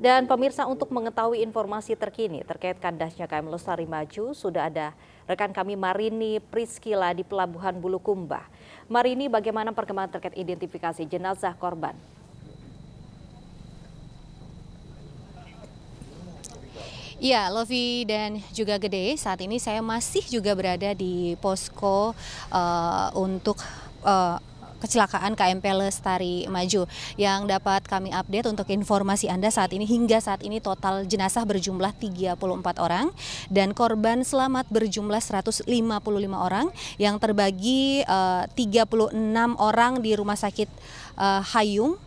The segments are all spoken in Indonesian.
Dan pemirsa untuk mengetahui informasi terkini terkait kandasnya KM Lestari Maju, sudah ada rekan kami Marini Priskila di Pelabuhan Bulukumba. Marini, bagaimana perkembangan terkait identifikasi jenazah korban? Ya, Lovi dan juga Gede, saat ini saya masih juga berada di posko uh, untuk uh, kecelakaan KMP Lestari Maju yang dapat kami update untuk informasi Anda saat ini hingga saat ini total jenazah berjumlah 34 orang dan korban selamat berjumlah 155 orang yang terbagi eh, uh, 36 orang di rumah sakit uh, Hayung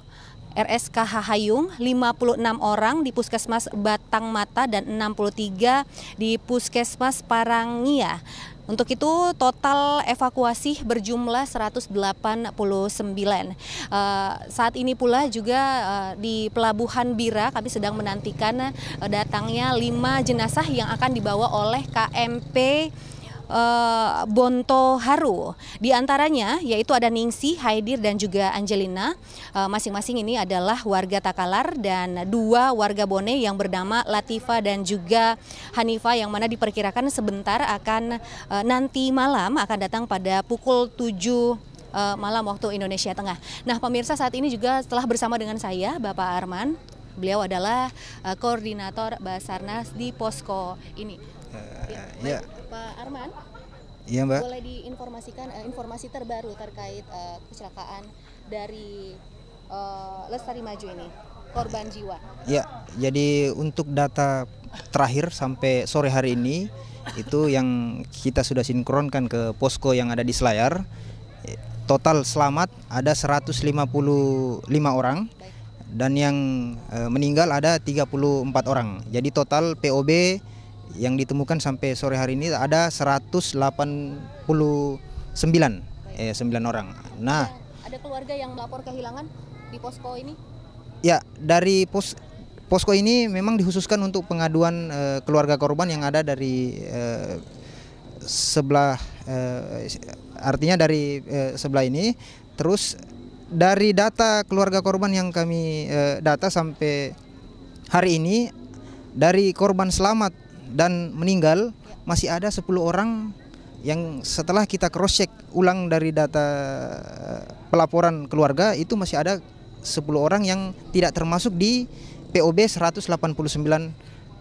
RSKH Hayung, 56 orang di Puskesmas Batang Mata dan 63 di Puskesmas Parangia. Untuk itu total evakuasi berjumlah 189. Uh, eh, saat ini pula juga uh, di Pelabuhan Bira kami sedang menantikan uh, datangnya lima jenazah yang akan dibawa oleh KMP Eh, Bonto Haru. Di antaranya yaitu ada Ningsi, Haidir dan juga Angelina. Eh, masing-masing ini adalah warga Takalar dan dua warga Bone yang bernama Latifa dan juga Hanifa yang mana diperkirakan sebentar akan eh, nanti malam akan datang pada pukul 7 malam waktu Indonesia Tengah. Nah, pemirsa saat ini juga telah bersama dengan saya Bapak Arman. Beliau adalah koordinator Basarnas di Posko ini. Uh, ya, Pak Arman. Iya mbak. Boleh diinformasikan uh, informasi terbaru terkait uh, kecelakaan dari uh, Lestari Maju ini korban jiwa. Ya, jadi untuk data terakhir sampai sore hari ini itu yang kita sudah sinkronkan ke posko yang ada di Selayar. Total selamat ada 155 orang dan yang meninggal ada 34 orang. Jadi total POB yang ditemukan sampai sore hari ini ada 189 eh 9 orang. Nah, ada keluarga yang melapor kehilangan di posko ini? Ya, dari pos posko ini memang dikhususkan untuk pengaduan eh, keluarga korban yang ada dari eh, sebelah eh, artinya dari eh, sebelah ini terus dari data keluarga korban yang kami eh, data sampai hari ini dari korban selamat dan meninggal masih ada 10 orang yang setelah kita cross check ulang dari data eh, pelaporan keluarga itu masih ada 10 orang yang tidak termasuk di POB 189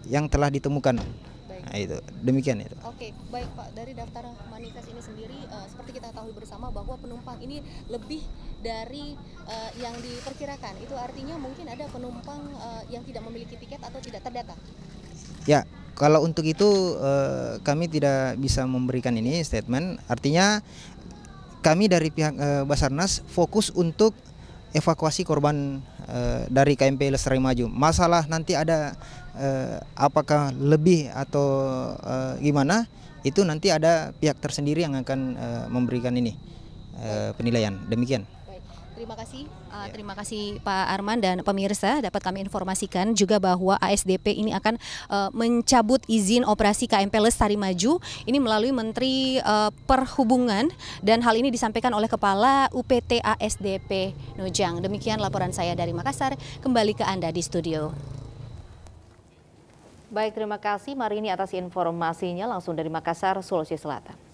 yang telah ditemukan. Nah, itu demikian itu. Oke, baik Pak. Dari daftar manifest ini sendiri, uh, seperti kita tahu bersama bahwa penumpang ini lebih dari uh, yang diperkirakan. Itu artinya mungkin ada penumpang uh, yang tidak memiliki tiket atau tidak terdata. Ya, kalau untuk itu eh, kami tidak bisa memberikan ini statement. Artinya kami dari pihak eh, Basarnas fokus untuk evakuasi korban eh, dari KMP Lestari Maju. Masalah nanti ada eh, apakah lebih atau eh, gimana itu nanti ada pihak tersendiri yang akan eh, memberikan ini eh, penilaian. Demikian. Terima kasih, iya. uh, terima kasih Pak Arman dan pemirsa dapat kami informasikan juga bahwa ASDP ini akan uh, mencabut izin operasi KMP Lestari Maju ini melalui Menteri uh, Perhubungan dan hal ini disampaikan oleh Kepala UPT ASDP Nujang. Demikian laporan saya dari Makassar. Kembali ke Anda di studio. Baik, terima kasih Marini atas informasinya langsung dari Makassar, Sulawesi Selatan.